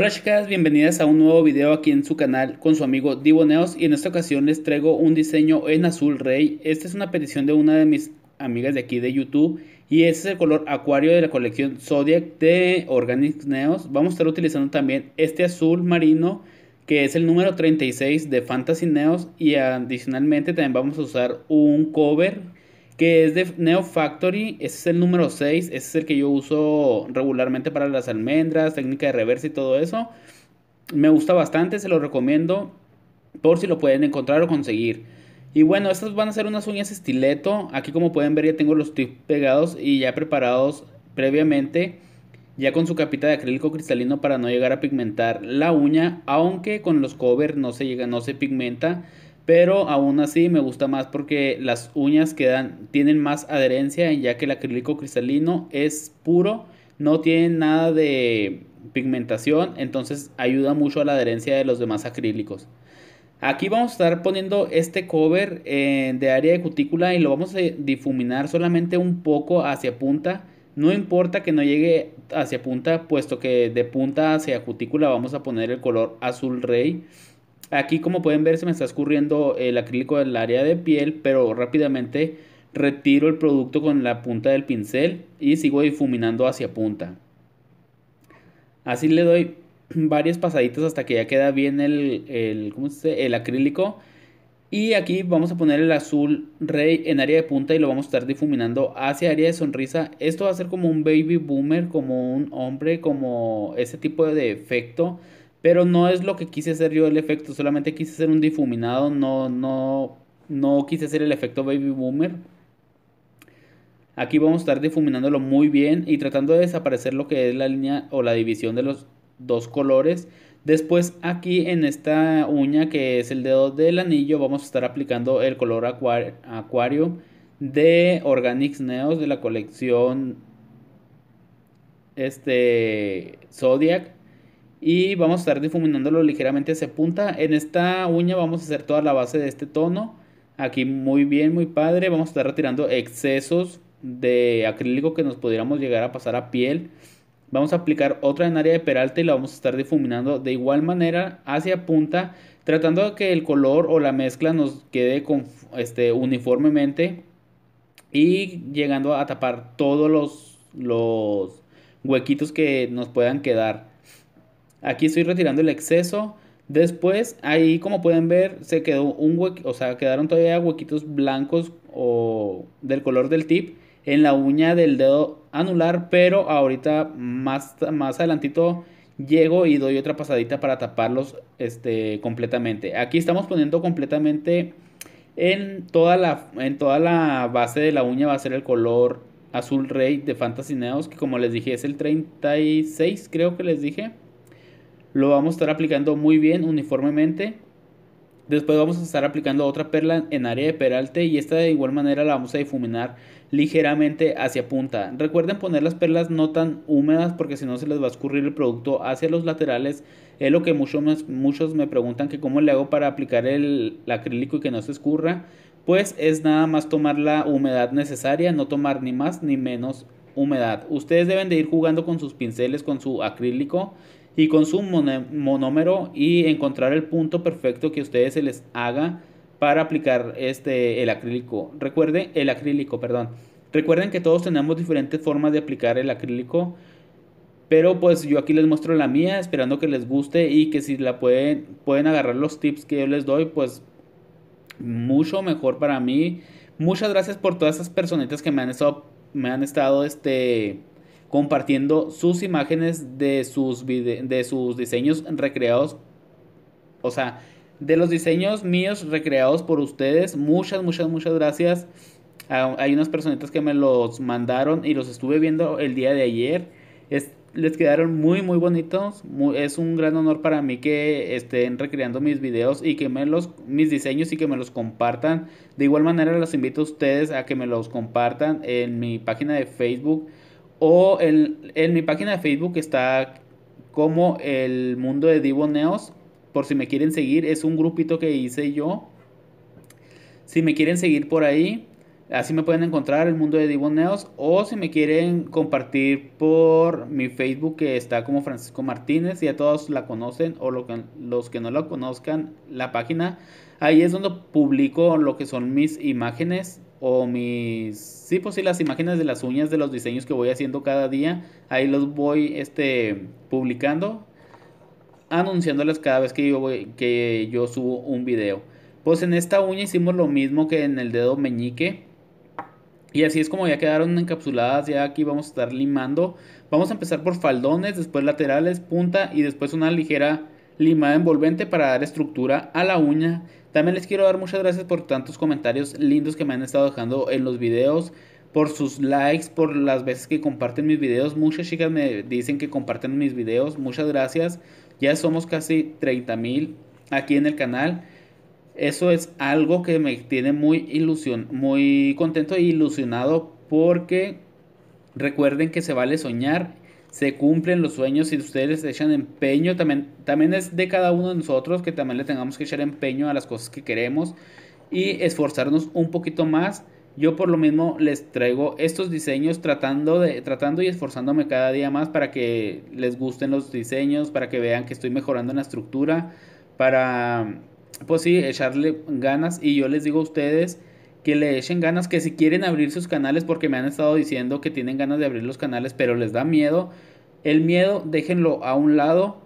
Hola chicas, bienvenidas a un nuevo video aquí en su canal con su amigo Neos. y en esta ocasión les traigo un diseño en azul rey. Esta es una petición de una de mis amigas de aquí de YouTube y este es el color acuario de la colección Zodiac de Organic Neos. Vamos a estar utilizando también este azul marino que es el número 36 de Fantasy Neos y adicionalmente también vamos a usar un cover que es de Neo Factory, ese es el número 6, ese es el que yo uso regularmente para las almendras, técnica de reversa y todo eso. Me gusta bastante, se lo recomiendo por si lo pueden encontrar o conseguir. Y bueno, estas van a ser unas uñas estileto, aquí como pueden ver ya tengo los tips pegados y ya preparados previamente, ya con su capita de acrílico cristalino para no llegar a pigmentar la uña, aunque con los covers no se, llega, no se pigmenta pero aún así me gusta más porque las uñas quedan, tienen más adherencia ya que el acrílico cristalino es puro, no tiene nada de pigmentación, entonces ayuda mucho a la adherencia de los demás acrílicos. Aquí vamos a estar poniendo este cover eh, de área de cutícula y lo vamos a difuminar solamente un poco hacia punta. No importa que no llegue hacia punta, puesto que de punta hacia cutícula vamos a poner el color azul rey. Aquí como pueden ver se me está escurriendo el acrílico del área de piel, pero rápidamente retiro el producto con la punta del pincel y sigo difuminando hacia punta. Así le doy varias pasaditas hasta que ya queda bien el, el, acrílico. Y aquí vamos a poner el azul rey en área de punta y lo vamos a estar difuminando hacia área de sonrisa. Esto va a ser como un baby boomer, como un hombre, como ese tipo de efecto pero no es lo que quise hacer yo el efecto, solamente quise hacer un difuminado, no, no, no quise hacer el efecto baby boomer. Aquí vamos a estar difuminándolo muy bien y tratando de desaparecer lo que es la línea o la división de los dos colores. Después aquí en esta uña que es el dedo del anillo vamos a estar aplicando el color acuario de organics Neos de la colección este Zodiac y vamos a estar difuminándolo ligeramente hacia punta. En esta uña vamos a hacer toda la base de este tono. Aquí muy bien, muy padre. Vamos a estar retirando excesos de acrílico que nos pudiéramos llegar a pasar a piel. Vamos a aplicar otra en área de peralta y la vamos a estar difuminando de igual manera hacia punta, tratando de que el color o la mezcla nos quede este, uniformemente y llegando a tapar todos los, los huequitos que nos puedan quedar. Aquí estoy retirando el exceso. Después, ahí como pueden ver, se quedó un hueco, o sea, quedaron todavía huequitos blancos o del color del tip en la uña del dedo anular, pero ahorita más, más adelantito llego y doy otra pasadita para taparlos este, completamente. Aquí estamos poniendo completamente en toda, la, en toda la base de la uña va a ser el color azul rey de Fantasy Neos, que como les dije es el 36 creo que les dije. Lo vamos a estar aplicando muy bien uniformemente. Después vamos a estar aplicando otra perla en área de peralte y esta de igual manera la vamos a difuminar ligeramente hacia punta. Recuerden poner las perlas no tan húmedas porque si no se les va a escurrir el producto hacia los laterales. Es lo que muchos, muchos me preguntan que cómo le hago para aplicar el, acrílico y que no se escurra. Pues es nada más tomar la humedad necesaria, no tomar ni más ni menos humedad. Ustedes deben de ir jugando con sus pinceles, con su acrílico y con su monómero y encontrar el punto perfecto que a ustedes se les haga para aplicar este, el acrílico. Recuerden, el acrílico, perdón. Recuerden que todos tenemos diferentes formas de aplicar el acrílico, pero pues yo aquí les muestro la mía, esperando que les guste y que si la pueden, pueden agarrar los tips que yo les doy, pues mucho mejor para mí. Muchas gracias por todas esas personitas que me han estado, me han estado, este, compartiendo sus imágenes de sus, de sus diseños recreados. O sea, de los diseños míos recreados por ustedes. Muchas, muchas, muchas gracias. Ah, hay unas personitas que me los mandaron y los estuve viendo el día de ayer. les quedaron muy, muy bonitos. es un gran honor para mí que estén recreando mis videos y que me los, mis diseños y que me los compartan. De igual manera, los invito a ustedes a que me los compartan en mi página de Facebook. O en, mi página de Facebook está como el mundo de neos Por si me quieren seguir, es un grupito que hice yo. Si me quieren seguir por ahí, así me pueden encontrar el mundo de neos O si me quieren compartir por mi Facebook, que está como Francisco Martínez, ya todos la conocen, o los que no la conozcan, la página. Ahí es donde publico lo que son mis imágenes o mis, sí, pues sí, las imágenes de las uñas de los diseños que voy haciendo cada día, ahí los voy este, publicando, anunciándoles cada vez que yo, que yo subo un video. Pues en esta uña hicimos lo mismo que en el dedo meñique. Y así es como ya quedaron encapsuladas, ya aquí vamos a estar limando. Vamos a empezar por faldones, después laterales, punta y después una ligera limada envolvente para dar estructura a la uña. También les quiero dar muchas gracias por tantos comentarios lindos que me han estado dejando en los videos, por sus likes, por las veces que comparten mis videos. Muchas chicas me dicen que comparten mis videos. Muchas gracias. Ya somos casi 30 mil aquí en el canal. Eso es algo que me tiene muy ilusión, muy contento e ilusionado porque recuerden que se vale soñar se cumplen los sueños y ustedes echan empeño. También, también es de cada uno de nosotros que también le tengamos que echar empeño a las cosas que queremos y esforzarnos un poquito más. Yo por lo mismo les traigo estos diseños tratando, de, tratando y esforzándome cada día más para que les gusten los diseños, para que vean que estoy mejorando en la estructura, para pues sí, echarle ganas y yo les digo a ustedes que le echen ganas, que si quieren abrir sus canales, porque me han estado diciendo que tienen ganas de abrir los canales, pero les da miedo. El miedo, déjenlo a un lado.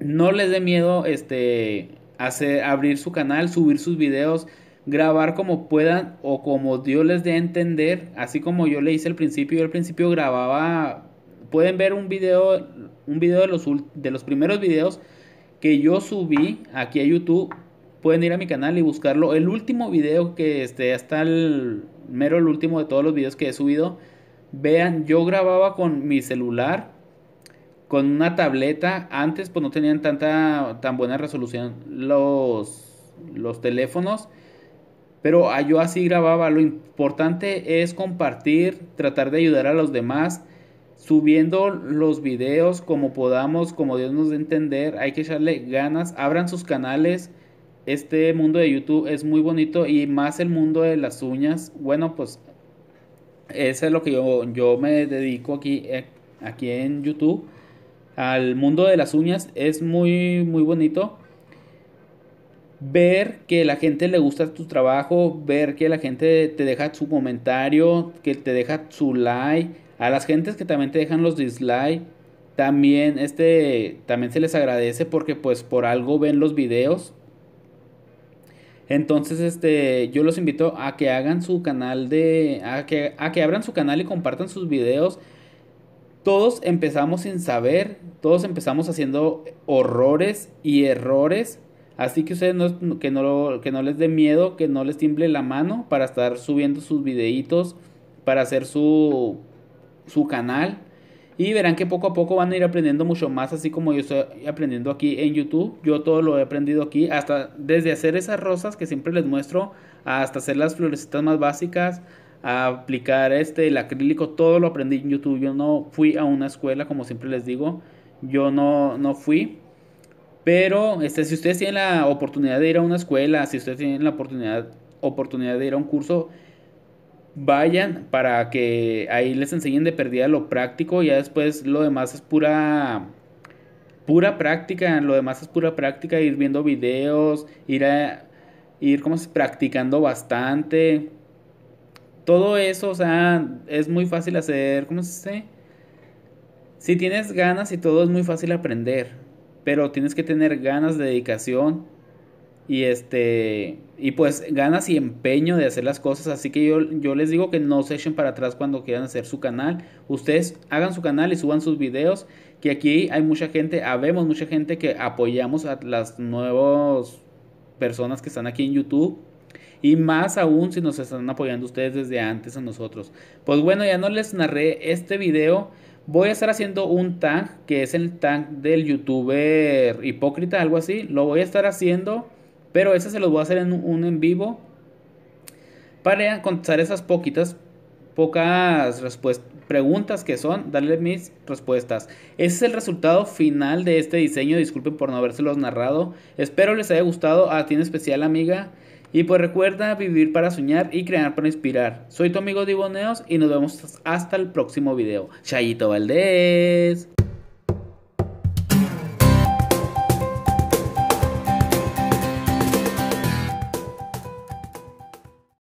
No les dé miedo este, hacer, abrir su canal, subir sus videos, grabar como puedan o como Dios les dé a entender. Así como yo le hice al principio, yo al principio grababa. Pueden ver un video, un video de los, de los primeros videos que yo subí aquí a YouTube pueden ir a mi canal y buscarlo. El último video que este, hasta el mero el último de todos los videos que he subido. Vean, yo grababa con mi celular, con una tableta. Antes pues no tenían tanta tan buena resolución los, los teléfonos. Pero ah, yo así grababa. Lo importante es compartir, tratar de ayudar a los demás subiendo los videos como podamos, como Dios nos dé entender, hay que echarle ganas, abran sus canales, este mundo de YouTube es muy bonito y más el mundo de las uñas. Bueno, pues eso es lo que yo, me dedico aquí, eh, aquí en YouTube. Al mundo de las uñas es muy, muy bonito. Ver que la gente le gusta tu trabajo, ver que la gente te deja su comentario, que te deja su like, a las gentes que también te dejan los dislikes, también este también se les agradece porque pues por algo ven los videos entonces, este, yo los invito a que hagan su canal de. A que, abran su canal y compartan sus videos. Todos empezamos sin saber, todos empezamos haciendo horrores y errores. Así que ustedes no, que, no, que no les dé miedo, que no les tiemble la mano para estar subiendo sus videitos, para hacer su, su canal y verán que poco a poco van a ir aprendiendo mucho más, así como yo estoy aprendiendo aquí en YouTube. Yo todo lo he aprendido aquí, hasta desde hacer esas rosas que siempre les muestro, hasta hacer las florecitas más básicas, a aplicar este el acrílico, todo lo aprendí en YouTube. Yo no fui a una escuela, como siempre les digo, yo no, no fui. Pero este, si ustedes tienen la oportunidad de ir a una escuela, si ustedes tienen la oportunidad, oportunidad de ir a un curso, vayan para que ahí les enseñen de perdida lo práctico, ya después lo demás es pura pura práctica, lo demás es pura práctica, ir viendo videos, ir a ir como practicando bastante. Todo eso, o sea, es muy fácil hacer, ¿cómo se dice? Si tienes ganas y todo es muy fácil aprender, pero tienes que tener ganas de dedicación y este, y pues ganas y empeño de hacer las cosas. Así que yo, yo les digo que no se echen para atrás cuando quieran hacer su canal. Ustedes hagan su canal y suban sus videos. Que aquí hay mucha gente, habemos mucha gente que apoyamos a las nuevas personas que están aquí en YouTube. Y más aún si nos están apoyando ustedes desde antes a nosotros. Pues bueno, ya no les narré este video. Voy a estar haciendo un tag que es el tag del youtuber hipócrita, algo así. Lo voy a estar haciendo pero ese se los voy a hacer en un en vivo para contestar esas poquitas, pocas preguntas que son, darle mis respuestas. Ese es el resultado final de este diseño, disculpen por no habérselos narrado. Espero les haya gustado, a ti en especial amiga. Y pues recuerda vivir para soñar y crear para inspirar. Soy tu amigo Diboneos y nos vemos hasta el próximo video. Chayito Valdés.